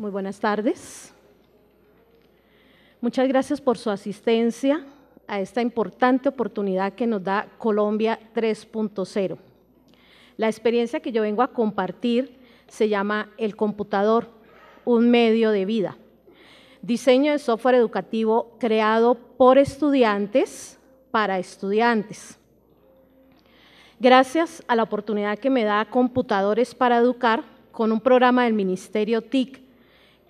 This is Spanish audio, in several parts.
Muy buenas tardes. Muchas gracias por su asistencia a esta importante oportunidad que nos da Colombia 3.0. La experiencia que yo vengo a compartir se llama El computador, un medio de vida. Diseño de software educativo creado por estudiantes para estudiantes. Gracias a la oportunidad que me da Computadores para Educar con un programa del Ministerio TIC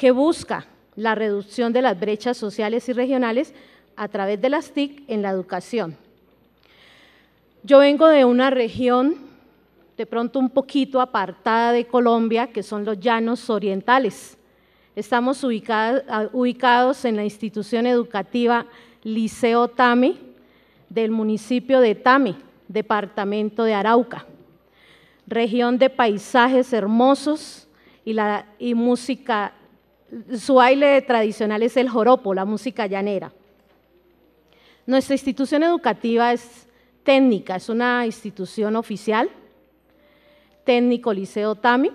que busca la reducción de las brechas sociales y regionales a través de las TIC en la educación. Yo vengo de una región de pronto un poquito apartada de Colombia, que son los llanos orientales. Estamos ah, ubicados en la institución educativa Liceo Tame del municipio de Tame, departamento de Arauca. Región de paisajes hermosos y, la, y música su baile tradicional es el joropo, la música llanera. Nuestra institución educativa es técnica, es una institución oficial, técnico Liceo Tami.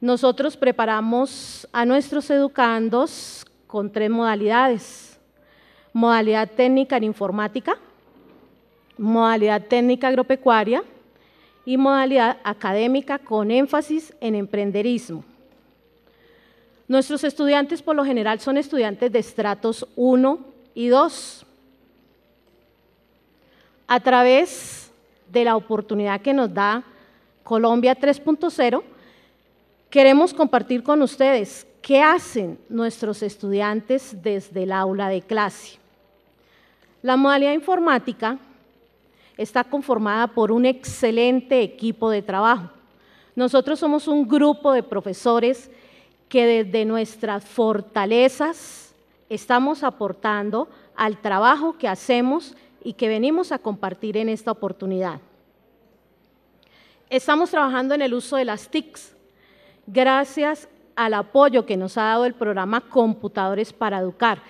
Nosotros preparamos a nuestros educandos con tres modalidades. Modalidad técnica en informática, modalidad técnica agropecuaria y modalidad académica con énfasis en emprenderismo. Nuestros estudiantes por lo general son estudiantes de estratos 1 y 2. A través de la oportunidad que nos da Colombia 3.0, queremos compartir con ustedes qué hacen nuestros estudiantes desde el aula de clase. La modalidad informática está conformada por un excelente equipo de trabajo. Nosotros somos un grupo de profesores que desde nuestras fortalezas estamos aportando al trabajo que hacemos y que venimos a compartir en esta oportunidad. Estamos trabajando en el uso de las TICs, gracias al apoyo que nos ha dado el programa Computadores para Educar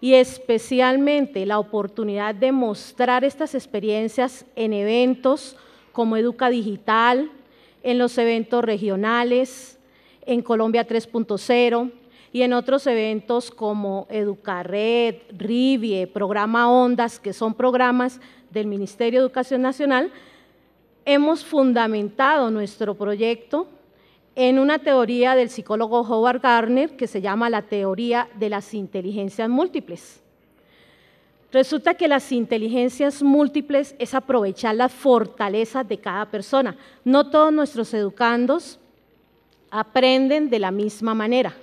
y especialmente la oportunidad de mostrar estas experiencias en eventos como Educa Digital, en los eventos regionales, en Colombia 3.0 y en otros eventos como Educarred, Rivie, Programa Ondas, que son programas del Ministerio de Educación Nacional, hemos fundamentado nuestro proyecto en una teoría del psicólogo Howard Gardner que se llama la teoría de las inteligencias múltiples. Resulta que las inteligencias múltiples es aprovechar las fortalezas de cada persona. No todos nuestros educandos aprenden de la misma manera.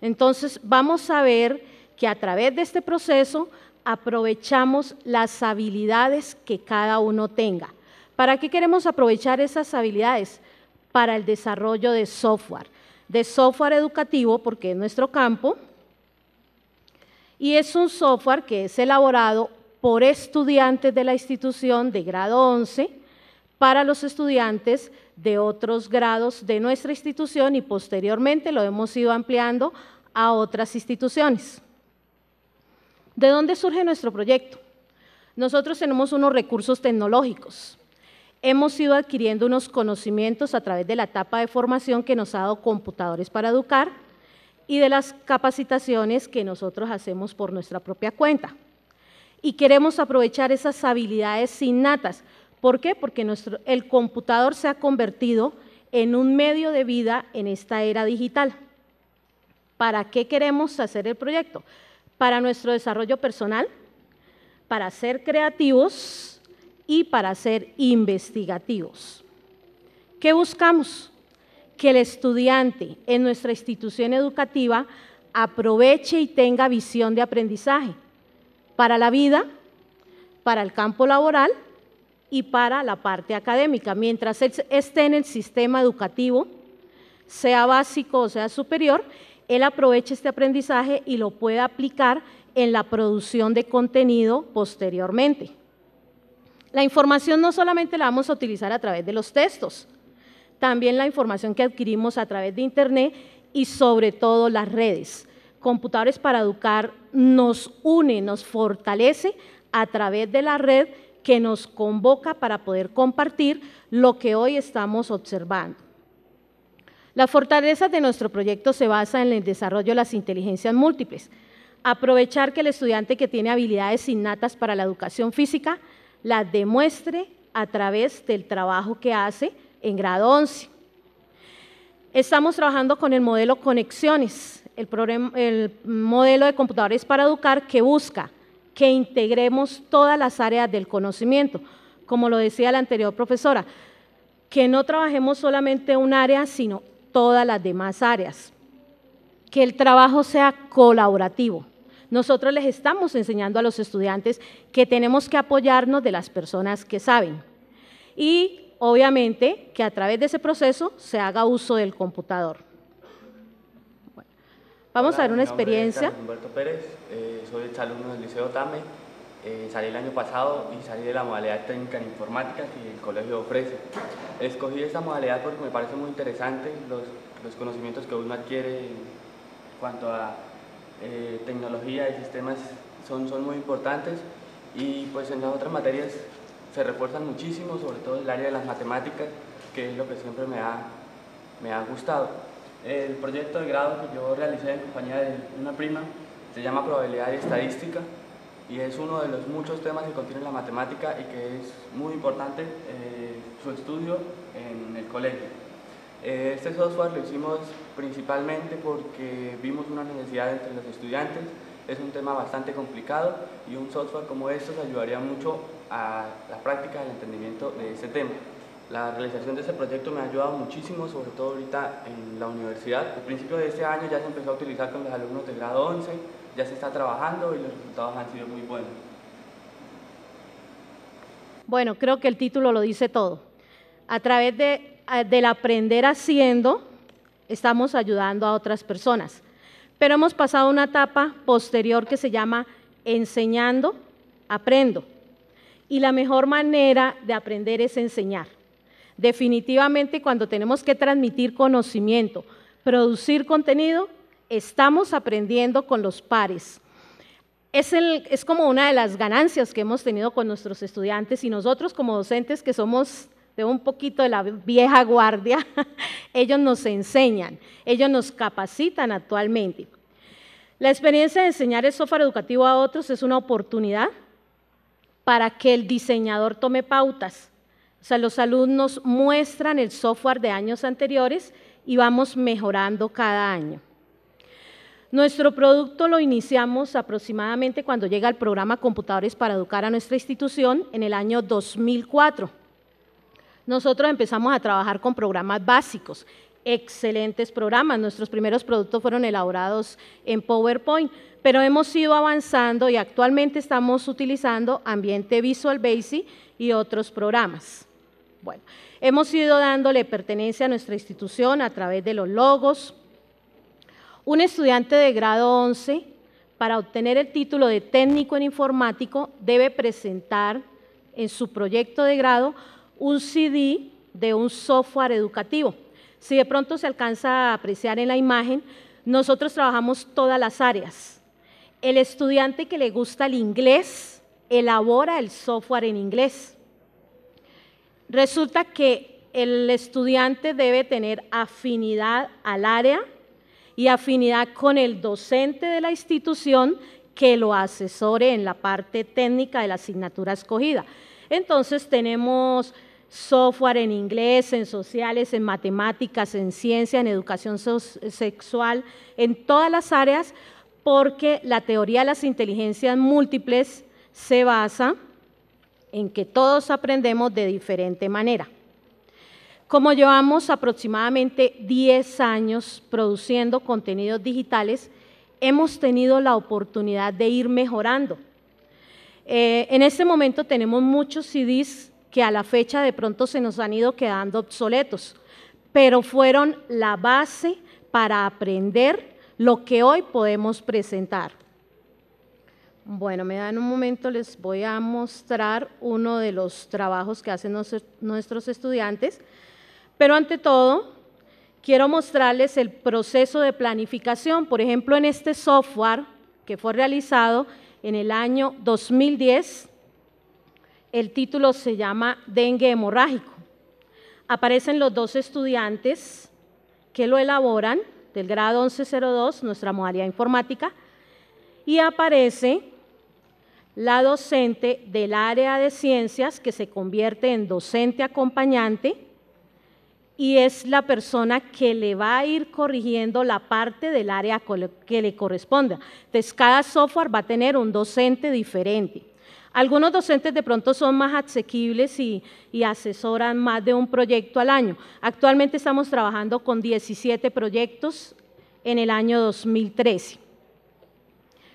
Entonces vamos a ver que a través de este proceso aprovechamos las habilidades que cada uno tenga. ¿Para qué queremos aprovechar esas habilidades? Para el desarrollo de software, de software educativo, porque es nuestro campo, y es un software que es elaborado por estudiantes de la institución de grado 11 para los estudiantes de otros grados de nuestra institución y posteriormente lo hemos ido ampliando a otras instituciones. ¿De dónde surge nuestro proyecto? Nosotros tenemos unos recursos tecnológicos. Hemos ido adquiriendo unos conocimientos a través de la etapa de formación que nos ha dado Computadores para Educar y de las capacitaciones que nosotros hacemos por nuestra propia cuenta. Y queremos aprovechar esas habilidades innatas, ¿Por qué? Porque nuestro, el computador se ha convertido en un medio de vida en esta era digital. ¿Para qué queremos hacer el proyecto? Para nuestro desarrollo personal, para ser creativos y para ser investigativos. ¿Qué buscamos? Que el estudiante en nuestra institución educativa aproveche y tenga visión de aprendizaje para la vida, para el campo laboral y para la parte académica. Mientras él esté en el sistema educativo, sea básico o sea superior, él aproveche este aprendizaje y lo pueda aplicar en la producción de contenido posteriormente. La información no solamente la vamos a utilizar a través de los textos, también la información que adquirimos a través de Internet y sobre todo las redes. Computadores para Educar nos une, nos fortalece a través de la red que nos convoca para poder compartir lo que hoy estamos observando. La fortaleza de nuestro proyecto se basa en el desarrollo de las inteligencias múltiples, aprovechar que el estudiante que tiene habilidades innatas para la educación física las demuestre a través del trabajo que hace en grado 11. Estamos trabajando con el modelo Conexiones, el modelo de computadores para educar que busca que integremos todas las áreas del conocimiento. Como lo decía la anterior profesora, que no trabajemos solamente un área, sino todas las demás áreas. Que el trabajo sea colaborativo. Nosotros les estamos enseñando a los estudiantes que tenemos que apoyarnos de las personas que saben. Y obviamente que a través de ese proceso se haga uso del computador. Vamos a ver una experiencia. Humberto Pérez, eh, soy alumno del Liceo Tame. Eh, salí el año pasado y salí de la modalidad técnica en informática que el colegio ofrece. Escogí esta modalidad porque me parece muy interesante los, conocimientos que uno adquiere en cuanto a eh, tecnología y sistemas son, son muy importantes y pues en las otras materias se refuerzan muchísimo, sobre todo en el área de las matemáticas, que es lo que siempre me ha gustado. El proyecto de grado que yo realicé en compañía de una prima se llama Probabilidad y Estadística y es uno de los muchos temas que contiene la matemática y que es muy importante eh, su estudio en el colegio. Eh, este software lo hicimos principalmente porque vimos una necesidad entre los estudiantes, es un tema bastante complicado y un software como estos ayudaría mucho a la práctica del entendimiento de este tema. La realización de este proyecto me ha ayudado muchísimo, sobre todo ahorita en la universidad. A principios de este año ya se empezó a utilizar con los alumnos de grado 11, ya se está trabajando y los resultados han sido muy buenos. Bueno, creo que el título lo dice todo. A través de, del aprender haciendo, estamos ayudando a otras personas. Pero hemos pasado una etapa posterior que se llama enseñando, aprendo. Y la mejor manera de aprender es enseñar. Definitivamente cuando tenemos que transmitir conocimiento, producir contenido, estamos aprendiendo con los pares. Es, como una de las ganancias que hemos tenido con nuestros estudiantes y nosotros como docentes que somos de un poquito de la vieja guardia, ellos nos enseñan, ellos nos capacitan actualmente. La experiencia de enseñar el software educativo a otros es una oportunidad para que el diseñador tome pautas o sea, los alumnos muestran el software de años anteriores y vamos mejorando cada año. Nuestro producto lo iniciamos aproximadamente cuando llega el programa Computadores para Educar a nuestra institución en el año 2004. Nosotros empezamos a trabajar con programas básicos, excelentes programas. Nuestros primeros productos fueron elaborados en PowerPoint, pero hemos ido avanzando y actualmente estamos utilizando Ambiente Visual Basic y otros programas. Bueno, hemos ido dándole pertenencia a nuestra institución a través de los logos. Un estudiante de grado 11, para obtener el título de técnico en informático, debe presentar en su proyecto de grado un CD de un software educativo. Si de pronto se alcanza a apreciar en la imagen, nosotros trabajamos todas las áreas. El estudiante que le gusta el inglés elabora el software en inglés. Resulta que el estudiante debe tener afinidad al área y afinidad con el docente de la institución que lo asesore en la parte técnica de la asignatura escogida. Entonces tenemos software en inglés, en sociales, en matemáticas, en ciencia, en educación sexual, en todas las áreas, porque la teoría de las inteligencias múltiples se basa en que todos aprendemos de diferente manera. Como llevamos aproximadamente 10 años produciendo contenidos digitales, hemos tenido la oportunidad de ir mejorando. Eh, en este momento tenemos muchos CDs que a la fecha de pronto se nos han ido quedando obsoletos, pero fueron la base para aprender lo que hoy podemos presentar. Bueno, me da en un momento, les voy a mostrar uno de los trabajos que hacen nuestros estudiantes, pero ante todo quiero mostrarles el proceso de planificación. Por ejemplo, en este software que fue realizado en el año 2010, el título se llama Dengue hemorrágico. Aparecen los dos estudiantes que lo elaboran del grado 1102, nuestra modalidad informática, y aparece la docente del área de ciencias que se convierte en docente acompañante y es la persona que le va a ir corrigiendo la parte del área que le corresponda. Entonces, cada software va a tener un docente diferente. Algunos docentes de pronto son más asequibles y, y, asesoran más de un proyecto al año. Actualmente estamos trabajando con 17 proyectos en el año 2013.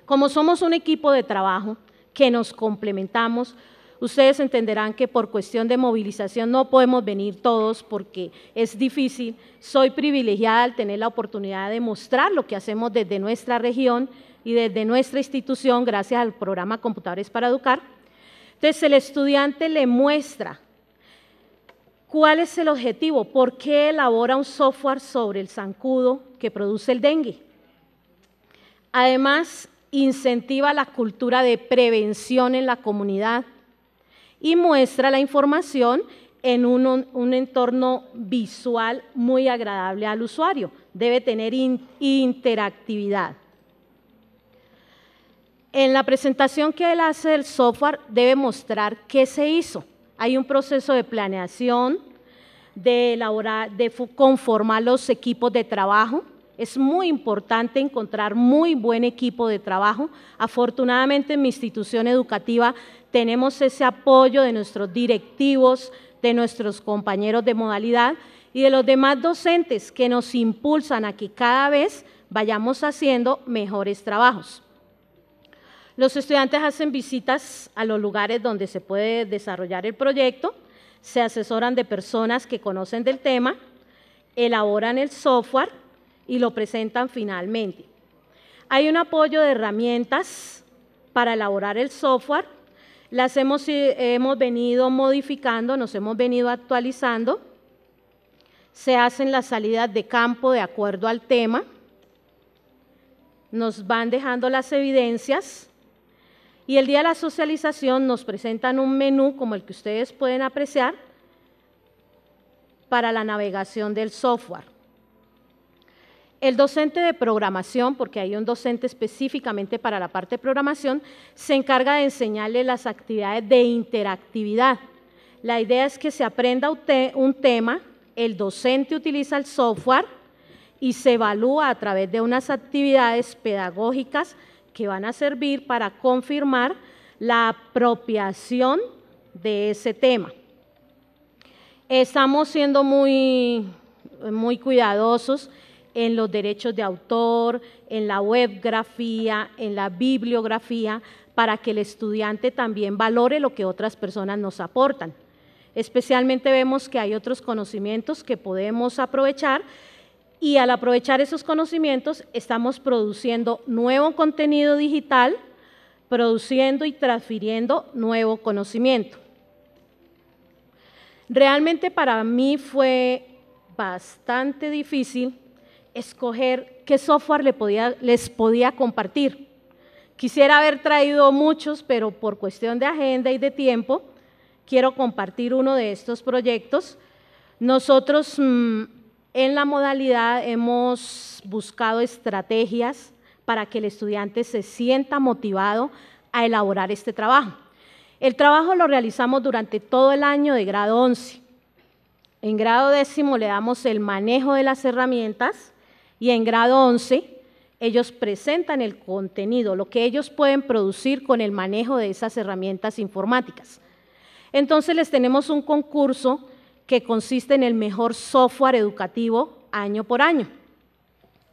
Como somos un equipo de trabajo que nos complementamos, ustedes entenderán que por cuestión de movilización no podemos venir todos porque es difícil. Soy privilegiada al tener la oportunidad de mostrar lo que hacemos desde nuestra región y desde nuestra institución gracias al programa Computadores para Educar. Entonces el estudiante le muestra cuál es el objetivo, por qué elabora un software sobre el zancudo que produce el dengue. Además, incentiva la cultura de prevención en la comunidad y muestra la información en un, entorno visual muy agradable al usuario. Debe tener interactividad. En la presentación que él hace del software debe mostrar qué se hizo. Hay un proceso de planeación, de, elaborar, de conformar los equipos de trabajo, es muy importante encontrar muy buen equipo de trabajo. Afortunadamente en mi institución educativa tenemos ese apoyo de nuestros directivos, de nuestros compañeros de modalidad y de los demás docentes que nos impulsan a que cada vez vayamos haciendo mejores trabajos. Los estudiantes hacen visitas a los lugares donde se puede desarrollar el proyecto, se asesoran de personas que conocen del tema, elaboran el software y lo presentan finalmente. Hay un apoyo de herramientas para elaborar el software. Las hemos, eh, hemos venido modificando, nos hemos venido actualizando. Se hacen las salidas de campo de acuerdo al tema. Nos van dejando las evidencias. Y el día de la socialización nos presentan un menú como el que ustedes pueden apreciar para la navegación del software. El docente de programación, porque hay un docente específicamente para la parte de programación, se encarga de enseñarle las actividades de interactividad. La idea es que se aprenda un tema, el docente utiliza el software y se evalúa a través de unas actividades pedagógicas que van a servir para confirmar la apropiación de ese tema. Estamos siendo muy, muy cuidadosos en los derechos de autor, en la webgrafía, en la bibliografía, para que el estudiante también valore lo que otras personas nos aportan. Especialmente vemos que hay otros conocimientos que podemos aprovechar y al aprovechar esos conocimientos estamos produciendo nuevo contenido digital, produciendo y transfiriendo nuevo conocimiento. Realmente para mí fue bastante difícil escoger qué software les podía compartir. Quisiera haber traído muchos, pero por cuestión de agenda y de tiempo, quiero compartir uno de estos proyectos. Nosotros mm, en la modalidad hemos buscado estrategias para que el estudiante se sienta motivado a elaborar este trabajo. El trabajo lo realizamos durante todo el año de grado 11. En grado décimo le damos el manejo de las herramientas, y en grado 11 ellos presentan el contenido, lo que ellos pueden producir con el manejo de esas herramientas informáticas. Entonces les tenemos un concurso que consiste en el mejor software educativo año por año.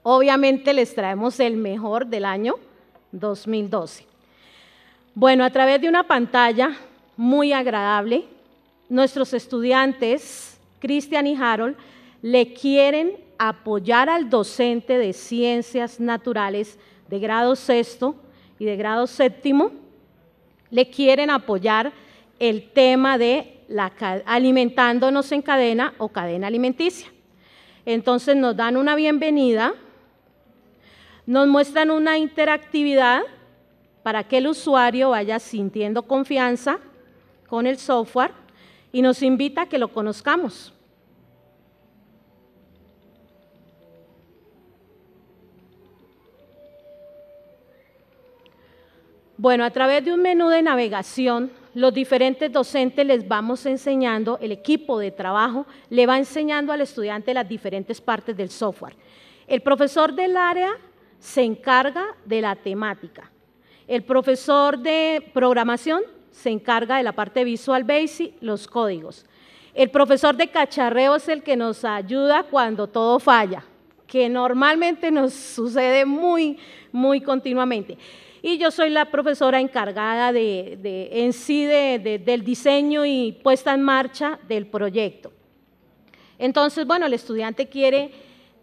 Obviamente les traemos el mejor del año 2012. Bueno, a través de una pantalla muy agradable, nuestros estudiantes, Cristian y Harold, le quieren apoyar al docente de ciencias naturales de grado sexto y de grado séptimo, le quieren apoyar el tema de la, alimentándonos en cadena o cadena alimenticia. Entonces nos dan una bienvenida, nos muestran una interactividad para que el usuario vaya sintiendo confianza con el software y nos invita a que lo conozcamos. Bueno, a través de un menú de navegación, los diferentes docentes les vamos enseñando, el equipo de trabajo le va enseñando al estudiante las diferentes partes del software. El profesor del área se encarga de la temática. El profesor de programación se encarga de la parte Visual Basic, los códigos. El profesor de cacharreo es el que nos ayuda cuando todo falla, que normalmente nos sucede muy, muy continuamente y yo soy la profesora encargada en sí del diseño y puesta en marcha del proyecto. Entonces, bueno, el estudiante quiere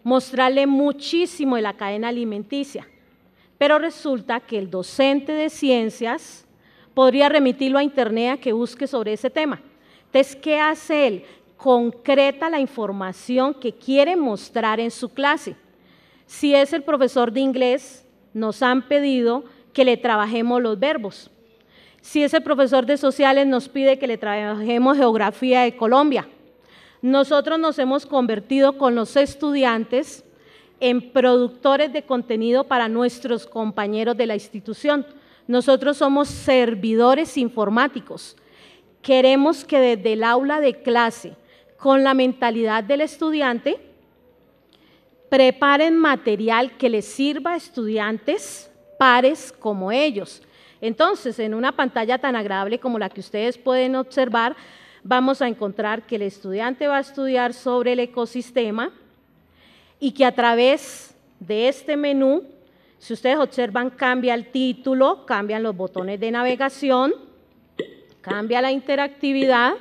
mostrarle muchísimo de la cadena alimenticia, pero resulta que el docente de ciencias podría remitirlo a internet a que busque sobre ese tema. Entonces, ¿qué hace él? Concreta la información que quiere mostrar en su clase. Si es el profesor de inglés, nos han pedido que le trabajemos los verbos. Si ese profesor de sociales nos pide que le trabajemos geografía de Colombia, nosotros nos hemos convertido con los estudiantes en productores de contenido para nuestros compañeros de la institución. Nosotros somos servidores informáticos. Queremos que desde el aula de clase, con la mentalidad del estudiante, preparen material que les sirva a estudiantes pares como ellos. Entonces, en una pantalla tan agradable como la que ustedes pueden observar, vamos a encontrar que el estudiante va a estudiar sobre el ecosistema y que a través de este menú, si ustedes observan, cambia el título, cambian los botones de navegación, cambia la interactividad.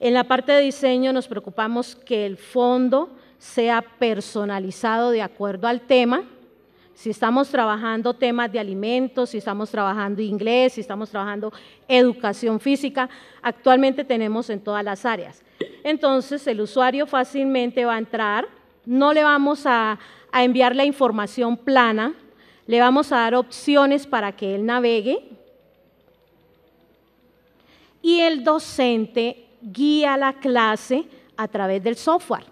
En la parte de diseño nos preocupamos que el fondo sea personalizado de acuerdo al tema si estamos trabajando temas de alimentos, si estamos trabajando inglés, si estamos trabajando educación física, actualmente tenemos en todas las áreas. Entonces el usuario fácilmente va a entrar, no le vamos a, enviar la información plana, le vamos a dar opciones para que él navegue y el docente guía la clase a través del software.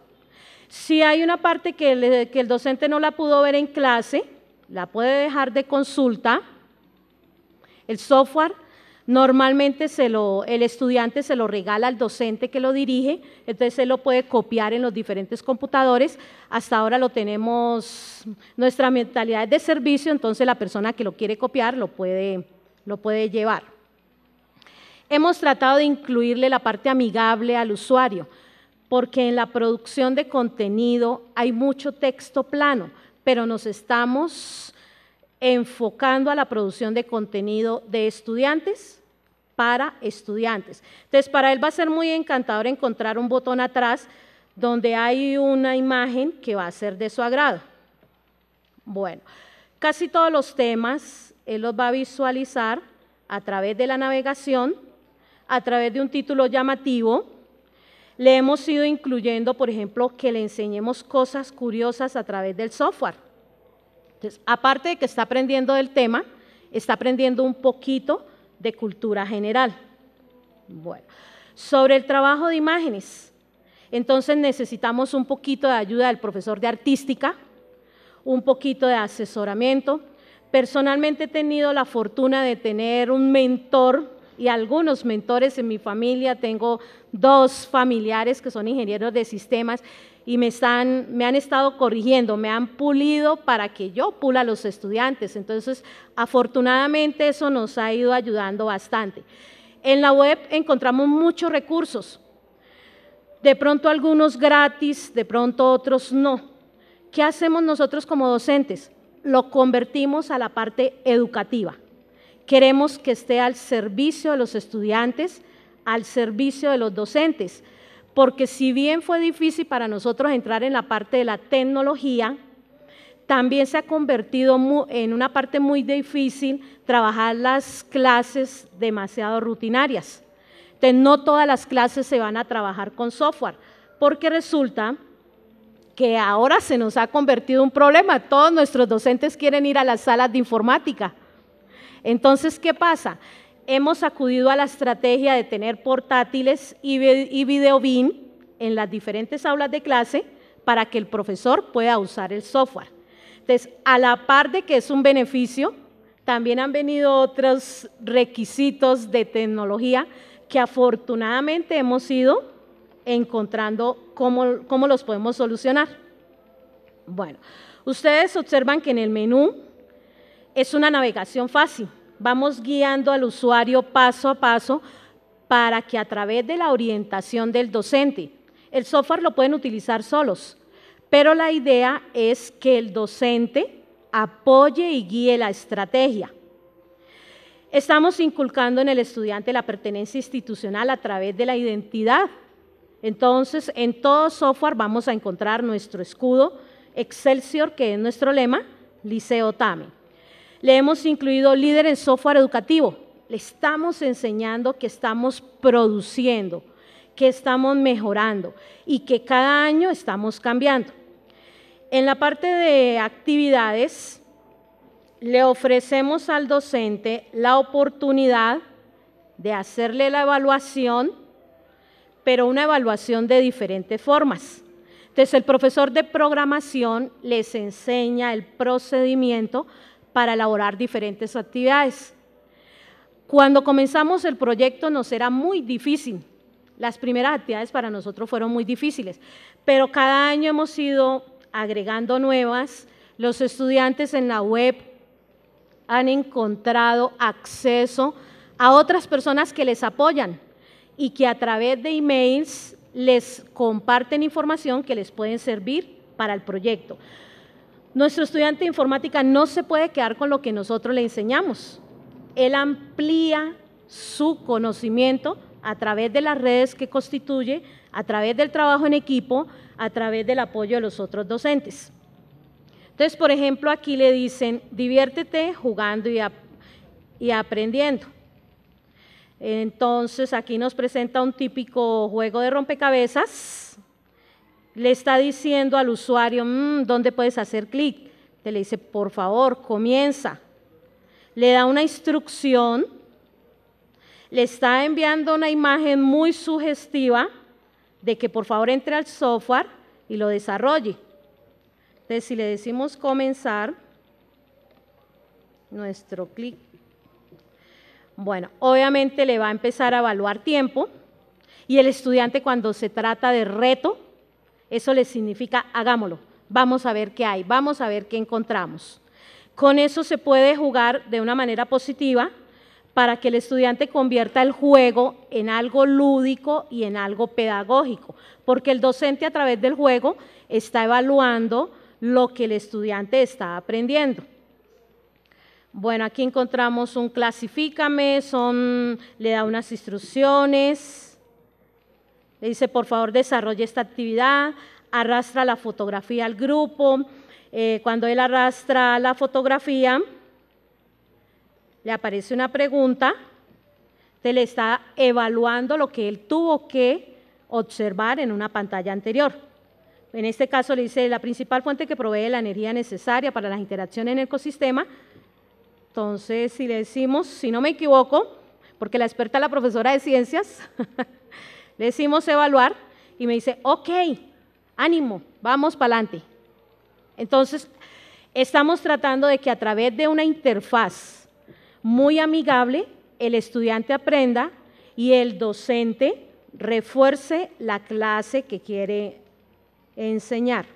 Si hay una parte que, el docente no la pudo ver en clase, la puede dejar de consulta. El software normalmente el estudiante se lo regala al docente que lo dirige, entonces él lo puede copiar en los diferentes computadores. Hasta ahora lo tenemos, nuestra mentalidad es de servicio, entonces la persona que lo quiere copiar lo puede llevar. Hemos tratado de incluirle la parte amigable al usuario porque en la producción de contenido hay mucho texto plano, pero nos estamos enfocando a la producción de contenido de estudiantes para estudiantes. Entonces, para él va a ser muy encantador encontrar un botón atrás donde hay una imagen que va a ser de su agrado. Bueno, casi todos los temas él los va a visualizar a través de la navegación, a través de un título llamativo, le hemos ido incluyendo, por ejemplo, que le enseñemos cosas curiosas a través del software. Entonces, aparte de que está aprendiendo del tema, está aprendiendo un poquito de cultura general. Bueno, sobre el trabajo de imágenes. Entonces necesitamos un poquito de ayuda del profesor de artística, un poquito de asesoramiento. Personalmente he tenido la fortuna de tener un mentor y algunos mentores en mi familia. Tengo dos familiares que son ingenieros de sistemas y me, están, me han estado corrigiendo, me han pulido para que yo pula a los estudiantes. Entonces, afortunadamente eso nos ha ido ayudando bastante. En la web encontramos muchos recursos, de pronto algunos gratis, de pronto otros no. ¿Qué hacemos nosotros como docentes? Lo convertimos a la parte educativa. Queremos que esté al servicio de los estudiantes, al servicio de los docentes, porque si bien fue difícil para nosotros entrar en la parte de la tecnología, también se ha convertido en una parte muy difícil trabajar las clases demasiado rutinarias. Entonces, no todas las clases se van a trabajar con software, porque resulta que ahora se nos ha convertido un problema. Todos nuestros docentes quieren ir a las salas de informática entonces, ¿qué pasa? Hemos acudido a la estrategia de tener portátiles y, video BIM en las diferentes aulas de clase para que el profesor pueda usar el software. Entonces, a la par de que es un beneficio, también han venido otros requisitos de tecnología que afortunadamente hemos ido encontrando cómo los podemos solucionar. Bueno, ustedes observan que en el menú es una navegación fácil. Vamos guiando al usuario paso a paso para que a través de la orientación del docente, el software lo pueden utilizar solos, pero la idea es que el docente apoye y guíe la estrategia. Estamos inculcando en el estudiante la pertenencia institucional a través de la identidad. Entonces, en todo software vamos a encontrar nuestro escudo Excelsior, que es nuestro lema, Liceo TAMI le hemos incluido líder en software educativo. Le estamos enseñando que estamos produciendo, que estamos mejorando y que cada año estamos cambiando. En la parte de actividades, le ofrecemos al docente la oportunidad de hacerle la evaluación, pero una evaluación de diferentes formas. Entonces el profesor de programación les enseña el procedimiento para elaborar diferentes actividades. Cuando comenzamos el proyecto nos era muy difícil. Las primeras actividades para nosotros fueron muy difíciles, pero cada año hemos ido agregando nuevas. Los estudiantes en la web han encontrado acceso a otras personas que les apoyan y que a través de emails les comparten información que les pueden servir para el proyecto. Nuestro estudiante de informática no se puede quedar con lo que nosotros le enseñamos. Él amplía su conocimiento a través de las redes que constituye, a través del trabajo en equipo, a través del apoyo de los otros docentes. Entonces, por ejemplo, aquí le dicen, diviértete jugando y, aprendiendo. Entonces, aquí nos presenta un típico juego de rompecabezas le está diciendo al usuario, mm, ¿dónde puedes hacer clic? Te le dice, por favor, comienza. Le da una instrucción, le está enviando una imagen muy sugestiva de que por favor entre al software y lo desarrolle. Entonces, si le decimos comenzar, nuestro clic. Bueno, obviamente le va a empezar a evaluar tiempo y el estudiante cuando se trata de reto, eso le significa hagámoslo. Vamos a ver qué hay, vamos a ver qué encontramos. Con eso se puede jugar de una manera positiva para que el estudiante convierta el juego en algo lúdico y en algo pedagógico, porque el docente a través del juego está evaluando lo que el estudiante está aprendiendo. Bueno, aquí encontramos un clasifícame, son, le da unas instrucciones, le dice, por favor, desarrolle esta actividad, arrastra la fotografía al grupo. Eh, cuando él arrastra la fotografía, le aparece una pregunta. Te le está evaluando lo que él tuvo que observar en una pantalla anterior. En este caso le dice, la principal fuente que provee la energía necesaria para las interacciones en el ecosistema. Entonces, si le decimos, si no me equivoco, porque la experta es la profesora de ciencias, decimos evaluar y me dice, ok, ánimo, vamos para adelante. Entonces, estamos tratando de que a través de una interfaz muy amigable, el estudiante aprenda y el docente refuerce la clase que quiere enseñar.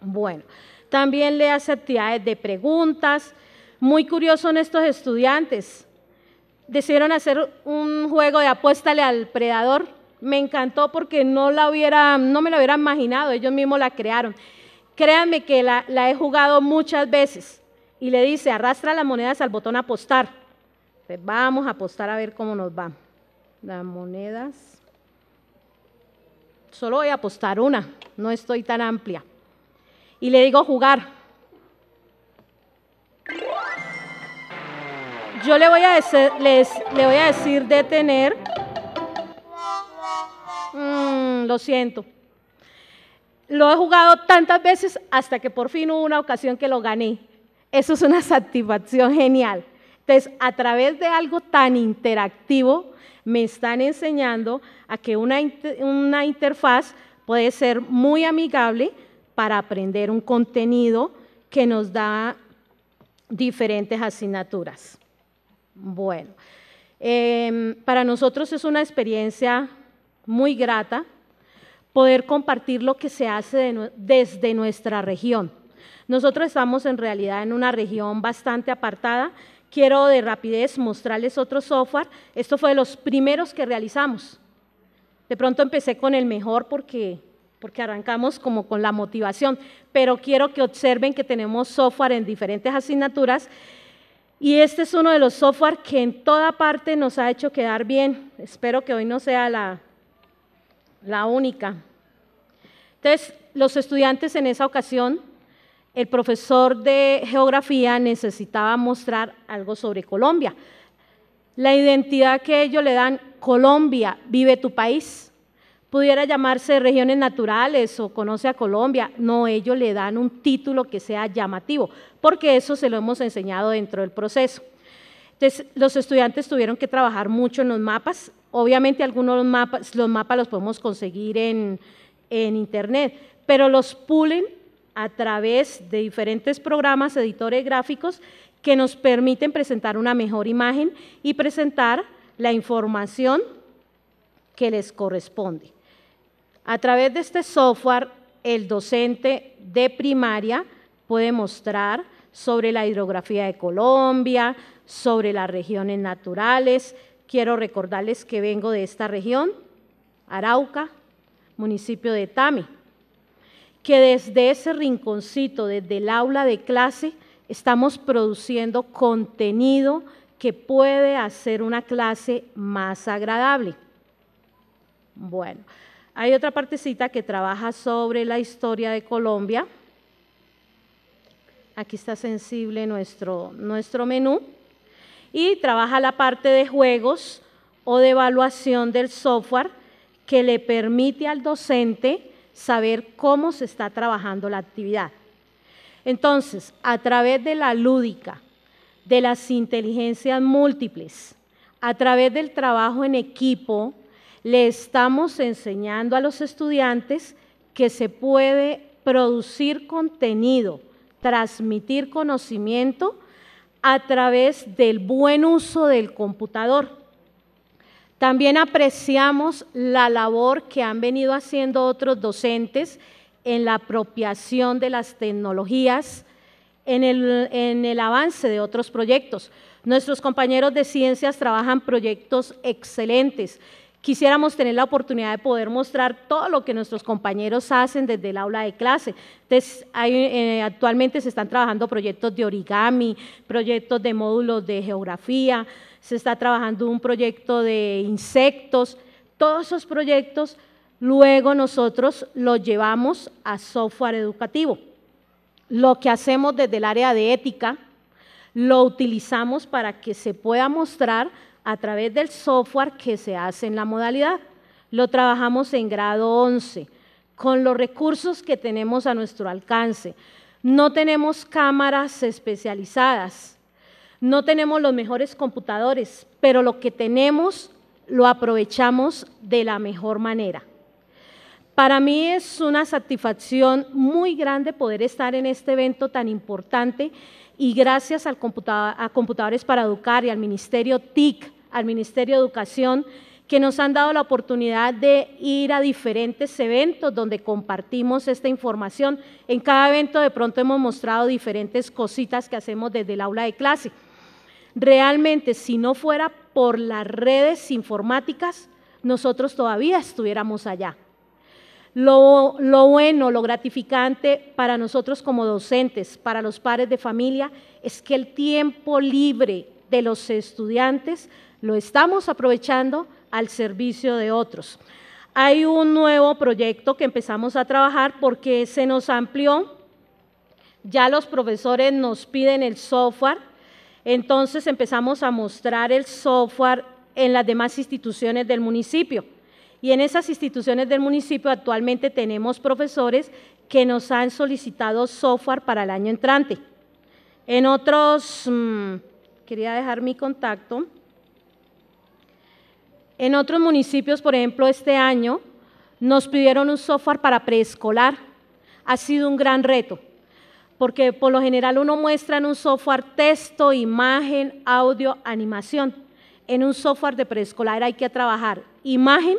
Bueno, también le hace actividades de preguntas. Muy curiosos son estos estudiantes decidieron hacer un juego de apuéstale al predador. Me encantó porque no, la hubiera, no me lo hubiera imaginado, ellos mismos la crearon. Créanme que la, he jugado muchas veces y le dice, arrastra las monedas al botón apostar. Pues vamos a apostar a ver cómo nos va. Las monedas. Solo voy a apostar una, no estoy tan amplia. Y le digo jugar. Yo le voy a, les, le voy a decir detener. Mm, lo siento. Lo he jugado tantas veces hasta que por fin hubo una ocasión que lo gané. Eso es una satisfacción genial. Entonces, a través de algo tan interactivo, me están enseñando a que una interfaz puede ser muy amigable para aprender un contenido que nos da diferentes asignaturas. Bueno, em, para nosotros es una experiencia muy grata poder compartir lo que se hace desde nuestra región. Nosotros estamos en realidad en una región bastante apartada. Quiero de rapidez mostrarles otro software. Esto fue de los primeros que realizamos. De pronto empecé con el mejor porque, porque arrancamos como con la motivación, pero quiero que observen que tenemos software en diferentes asignaturas y este es uno de los software que en toda parte nos ha hecho quedar bien. Espero que hoy no sea la, la única. Entonces, los estudiantes en esa ocasión, el profesor de geografía necesitaba mostrar algo sobre Colombia. La identidad que ellos le dan, Colombia, vive tu país pudiera llamarse regiones naturales o conoce a Colombia. No, ellos le dan un título que sea llamativo, porque eso se lo hemos enseñado dentro del proceso. Entonces, los estudiantes tuvieron que trabajar mucho en los mapas. Obviamente, algunos los mapas, los mapas los podemos conseguir en, en internet, pero los pulen a través de diferentes programas, editores gráficos, que nos permiten presentar una mejor imagen y presentar la información que les corresponde. A través de este software, el docente de primaria puede mostrar sobre la hidrografía de Colombia, sobre las regiones naturales. Quiero recordarles que vengo de esta región, Arauca, municipio de Tami, que desde ese rinconcito, desde el aula de clase, estamos produciendo contenido que puede hacer una clase más agradable. Bueno, hay otra partecita que trabaja sobre la historia de Colombia. Aquí está sensible nuestro, nuestro menú. Y trabaja la parte de juegos o de evaluación del software que le permite al docente saber cómo se está trabajando la actividad. Entonces, a través de la lúdica, de las inteligencias múltiples, a través del trabajo en equipo, le estamos enseñando a los estudiantes que se puede producir contenido, transmitir conocimiento a través del buen uso del computador. También apreciamos la labor que han venido haciendo otros docentes en la apropiación de las tecnologías, en el, avance de otros proyectos. Nuestros compañeros de ciencias trabajan proyectos excelentes quisiéramos tener la oportunidad de poder mostrar todo lo que nuestros compañeros hacen desde el aula de clase. Entonces, eh, actualmente se están trabajando proyectos de origami, proyectos de módulos de geografía, se está trabajando un proyecto de insectos. Todos esos proyectos luego nosotros los llevamos a software educativo. Lo que hacemos desde el área de ética, lo utilizamos para que se pueda mostrar a través del software que se hace en la modalidad. Lo trabajamos en grado 11, con los recursos que tenemos a nuestro alcance. No tenemos cámaras especializadas, no tenemos los mejores computadores, pero lo que tenemos lo aprovechamos de la mejor manera. Para mí es una satisfacción muy grande poder estar en este evento tan importante y gracias al a Computadores para Educar y al Ministerio TIC, al Ministerio de Educación, que nos han dado la oportunidad de ir a diferentes eventos donde compartimos esta información. En cada evento de pronto hemos mostrado diferentes cositas que hacemos desde el aula de clase. Realmente, si no fuera por las redes informáticas, nosotros todavía estuviéramos allá. Lo, bueno, lo gratificante para nosotros como docentes, para los padres de familia, es que el tiempo libre de los estudiantes lo estamos aprovechando al servicio de otros. Hay un nuevo proyecto que empezamos a trabajar porque se nos amplió, ya los profesores nos piden el software, entonces empezamos a mostrar el software en las demás instituciones del municipio. Y en esas instituciones del municipio actualmente tenemos profesores que nos han solicitado software para el año entrante. En otros, mm, quería dejar mi contacto. En otros municipios, por ejemplo, este año nos pidieron un software para preescolar. Ha sido un gran reto, porque por lo general uno muestra en un software texto, imagen, audio, animación. En un software de preescolar hay que trabajar imagen,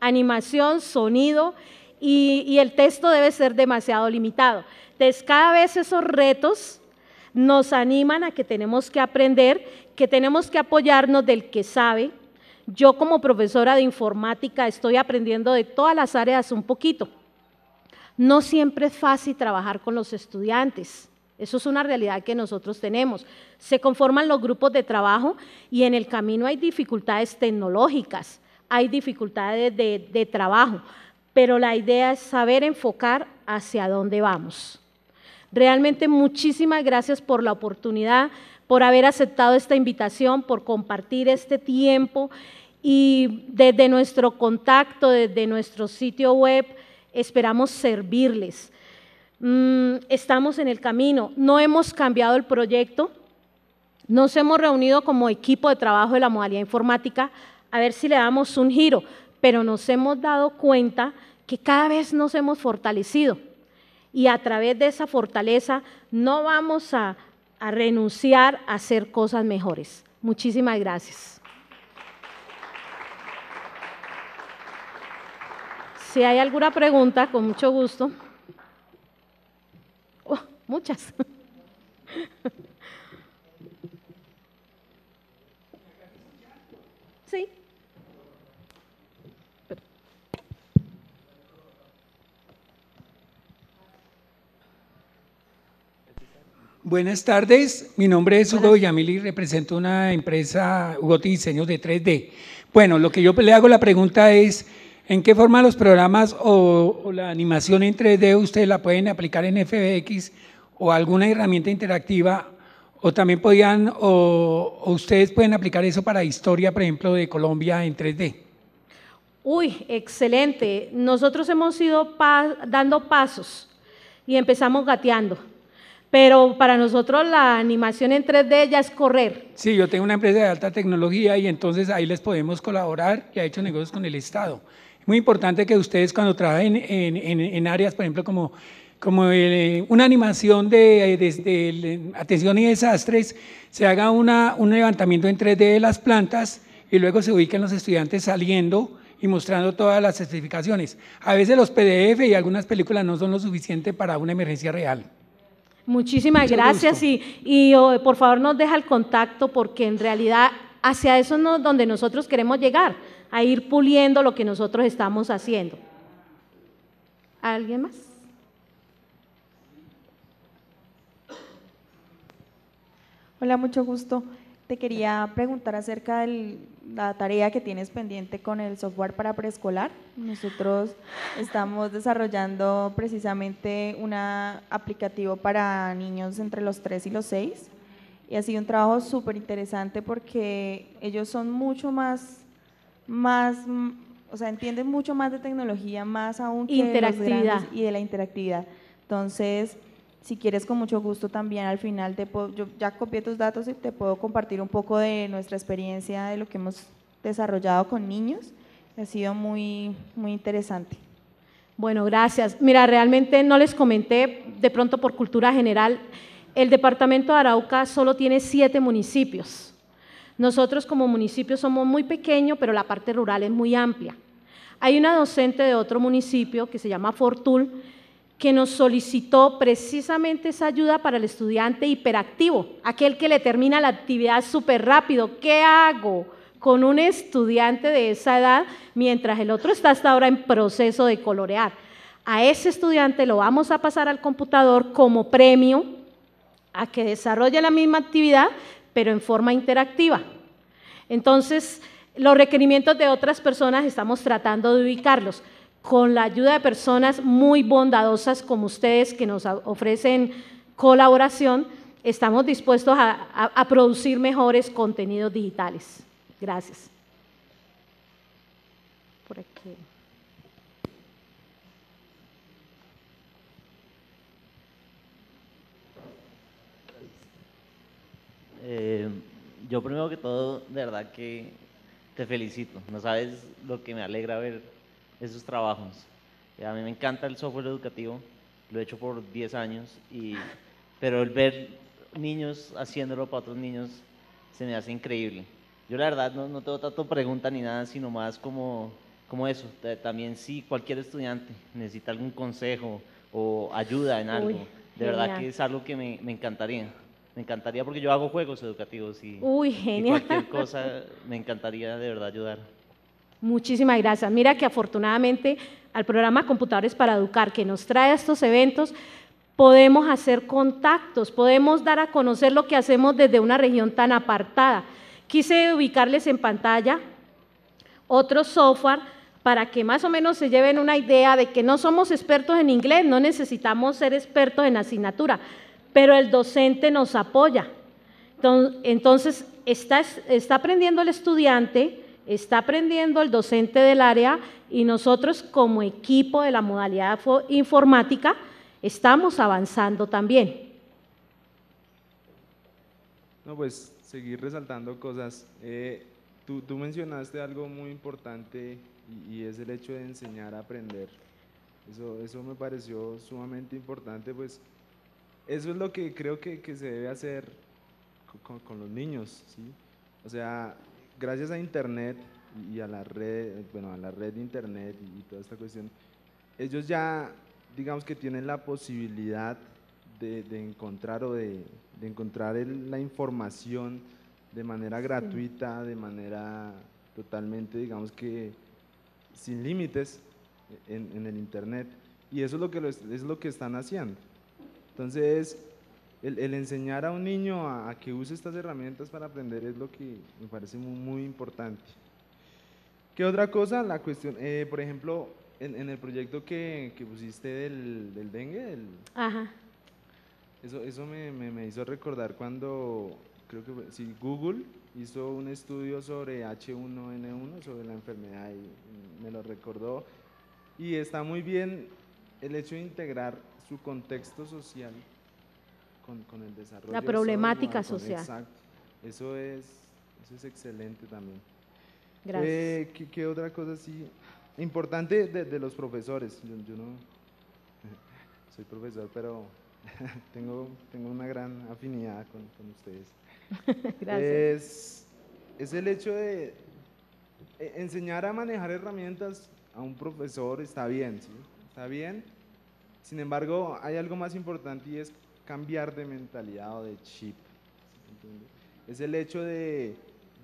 animación, sonido y, el texto debe ser demasiado limitado. Entonces, cada vez esos retos nos animan a que tenemos que aprender, que tenemos que apoyarnos del que sabe. Yo como profesora de informática estoy aprendiendo de todas las áreas un poquito. No siempre es fácil trabajar con los estudiantes. Eso es una realidad que nosotros tenemos. Se conforman los grupos de trabajo y en el camino hay dificultades tecnológicas hay dificultades de, trabajo, pero la idea es saber enfocar hacia dónde vamos. Realmente muchísimas gracias por la oportunidad, por haber aceptado esta invitación, por compartir este tiempo y desde nuestro contacto, desde nuestro sitio web, esperamos servirles. Mm, estamos en el camino, no hemos cambiado el proyecto, nos hemos reunido como equipo de trabajo de la modalidad informática a ver si le damos un giro, pero nos hemos dado cuenta que cada vez nos hemos fortalecido y a través de esa fortaleza no vamos a, renunciar a hacer cosas mejores. Muchísimas gracias. Si hay alguna pregunta, con mucho gusto. Oh, muchas. Buenas tardes, mi nombre es Hugo Villamil y represento una empresa Ugoti Diseños de 3D. Bueno, lo que yo le hago la pregunta es, ¿en qué forma los programas o, la animación en 3D ustedes la pueden aplicar en FBX o alguna herramienta interactiva o también podían, o, ustedes pueden aplicar eso para historia, por ejemplo, de Colombia en 3D. Uy, excelente. Nosotros hemos ido dando pasos y empezamos gateando. Pero para nosotros la animación en 3D ya es correr. Sí, yo tengo una empresa de alta tecnología y entonces ahí les podemos colaborar y ha hecho negocios con el Estado. Es Muy importante que ustedes cuando trabajen en, áreas, por ejemplo, como como eh, una animación de, eh, eh, atención y desastres, se haga un levantamiento en 3D de las plantas y luego se ubiquen los estudiantes saliendo y mostrando todas las certificaciones. A veces los PDF y algunas películas no son lo suficiente para una emergencia real. Muchísimas gracias y, oh, por favor nos deja el contacto porque en realidad hacia eso es donde nosotros queremos llegar, a ir puliendo lo que nosotros estamos haciendo. ¿Alguien más? Hola, mucho gusto te quería preguntar acerca de la tarea que tienes pendiente con el software para preescolar. Nosotros estamos desarrollando precisamente un aplicativo para niños entre los 3 y los 6 y ha sido un trabajo súper interesante porque ellos son mucho más, más, o sea, entienden mucho más de tecnología, más aún que interactividad. y de la interactividad. Entonces, si quieres, con mucho gusto también al final, te yo ya copié tus datos y te puedo compartir un poco de nuestra experiencia, de lo que hemos desarrollado con niños. Ha sido muy, muy interesante. Bueno, gracias. Mira, realmente no les comenté, de pronto por cultura general, el departamento de Arauca solo tiene siete municipios. Nosotros como municipio somos muy pequeños, pero la parte rural es muy amplia. Hay una docente de otro municipio que se llama Fortul, que nos solicitó precisamente esa ayuda para el estudiante hiperactivo, aquel que le termina la actividad súper rápido. ¿Qué hago con un estudiante de esa edad mientras el otro está hasta ahora en proceso de colorear? A ese estudiante lo vamos a pasar al computador como premio a que desarrolle la misma actividad, pero en forma interactiva. Entonces, los requerimientos de otras personas estamos tratando de ubicarlos con la ayuda de personas muy bondadosas como ustedes que nos ofrecen colaboración, estamos dispuestos a, producir mejores contenidos digitales. Gracias. Por aquí. Eh, yo primero que todo, de verdad que te felicito. No sabes lo que me alegra ver esos trabajos. A mí me encanta el software educativo, lo he hecho por 10 años, y, pero el ver niños haciéndolo para otros niños se me hace increíble. Yo la verdad no, tengo tanto pregunta ni nada, sino más como, como eso. También si cualquier estudiante necesita algún consejo o ayuda en algo, de verdad que es algo que me, me, encantaría. Me encantaría porque yo hago juegos educativos y cualquier cosa me encantaría de verdad ayudar. Muchísimas gracias. Mira que afortunadamente al programa Computadores para Educar, que nos trae estos eventos, podemos hacer contactos, podemos dar a conocer lo que hacemos desde una región tan apartada. Quise ubicarles en pantalla otro software para que más o menos se lleven una idea de que no somos expertos en inglés, no necesitamos ser expertos en asignatura, pero el docente nos apoya. Entonces, está aprendiendo el estudiante está aprendiendo el docente del área y nosotros como equipo de la modalidad informática estamos avanzando también. No, pues seguir resaltando cosas. Eh, tú, mencionaste algo muy importante y, es el hecho de enseñar a aprender. Eso, eso me pareció sumamente importante, pues eso es lo que creo que, se debe hacer con, los niños, O sea, gracias a Internet y a la red, bueno, a la red de Internet y toda esta cuestión, ellos ya, digamos que tienen la posibilidad de, encontrar o de, encontrar la información de manera gratuita, de manera totalmente, digamos que sin límites en, el Internet. Y eso es lo que, es lo que están haciendo. Entonces, el, enseñar a un niño a, que use estas herramientas para aprender es lo que me parece muy, importante. ¿Qué otra cosa? La cuestión, eh, por ejemplo, en, el proyecto que, que pusiste del, del dengue, eso, eso me, me, hizo recordar cuando, creo que si Google hizo un estudio sobre H1N1, sobre la enfermedad, y me lo recordó. Y está muy bien el hecho de integrar su contexto social con, el desarrollo. La problemática social. Exacto. Eso es, eso es excelente también. Gracias. Eh, ¿qué, otra cosa sí? Importante de, los profesores. Yo, no soy profesor, pero tengo, tengo una gran afinidad con, con ustedes. Gracias. Es, es el hecho de e, enseñar a manejar herramientas a un profesor está bien, ¿sí? Está bien. Sin embargo, hay algo más importante y es cambiar de mentalidad o de chip. Es el hecho de,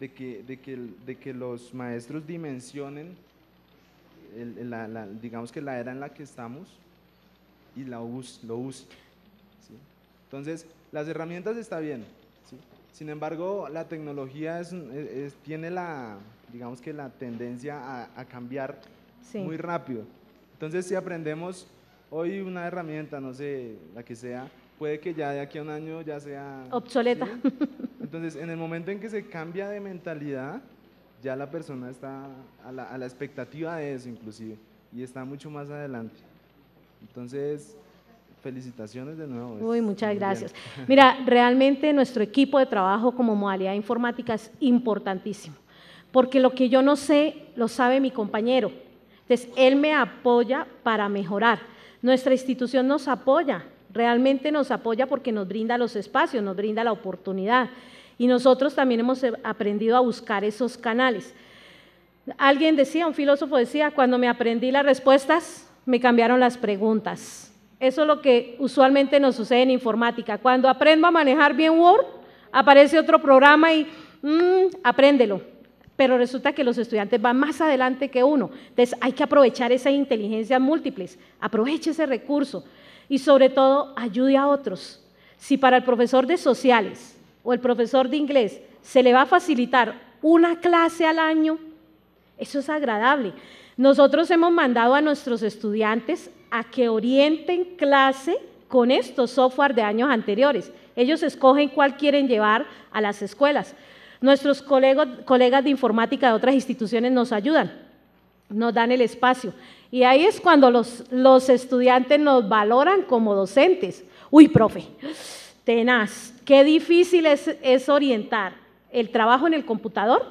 de, que, de, que, de, que, los maestros dimensionen, la, digamos que la era en la que estamos, y la lo usen. Entonces, las herramientas está bien. Sin embargo, la tecnología es, tiene la, digamos que la tendencia a, cambiar muy rápido. Entonces, si aprendemos hoy una herramienta, no sé, la que sea, puede que ya de aquí a un año ya sea... Obsoleta. Entonces, en el momento en que se cambia de mentalidad, ya la persona está a la, expectativa de eso inclusive y está mucho más adelante. Entonces, felicitaciones de nuevo. Uy, muchas gracias. Mira, realmente nuestro equipo de trabajo como modalidad informática es importantísimo, porque lo que yo no sé lo sabe mi compañero. Entonces, él me apoya para mejorar. Nuestra institución nos apoya Realmente nos apoya porque nos brinda los espacios, nos brinda la oportunidad. Y nosotros también hemos eh, aprendido a buscar esos canales. Alguien decía, un filósofo decía, cuando me aprendí las respuestas, me cambiaron las preguntas. Eso es lo que usualmente nos sucede en informática. Cuando aprendo a manejar bien Word, aparece otro programa y mmm, apréndelo. Pero resulta que los estudiantes van más adelante que uno. Entonces hay que aprovechar esa inteligencia múltiples. Aproveche ese recurso y sobre todo ayude a otros. Si para el profesor de sociales o el profesor de inglés se le va a facilitar una clase al año, eso es agradable. Nosotros hemos mandado a nuestros estudiantes a que orienten clase con estos software de años anteriores. Ellos escogen cuál quieren llevar a las escuelas. Nuestros colegas, de informática de otras instituciones nos ayudan nos dan el espacio. Y ahí es cuando los, estudiantes nos valoran como docentes. Uy, profe, tenaz, qué difícil es, es orientar el trabajo en el computador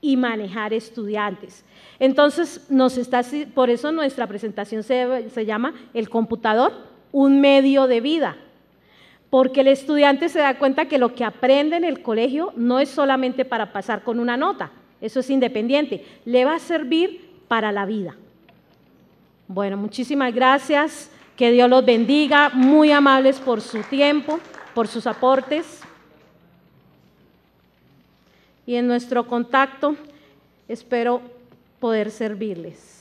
y manejar estudiantes. Entonces, nos está, por eso nuestra presentación se, se, llama El computador, un medio de vida, porque el estudiante se da cuenta que lo que aprende en el colegio no es solamente para pasar con una nota, eso es independiente, le va a servir para la vida. Bueno, muchísimas gracias. Que Dios los bendiga. Muy amables por su tiempo, por sus aportes. Y en nuestro contacto espero poder servirles.